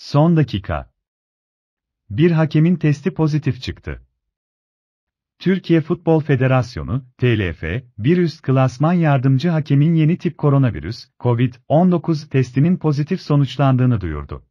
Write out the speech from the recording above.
Son dakika. Bir hakemin testi pozitif çıktı. Türkiye Futbol Federasyonu, TLF, bir üst klasman yardımcı hakemin yeni tip koronavirüs, COVID-19 testinin pozitif sonuçlandığını duyurdu.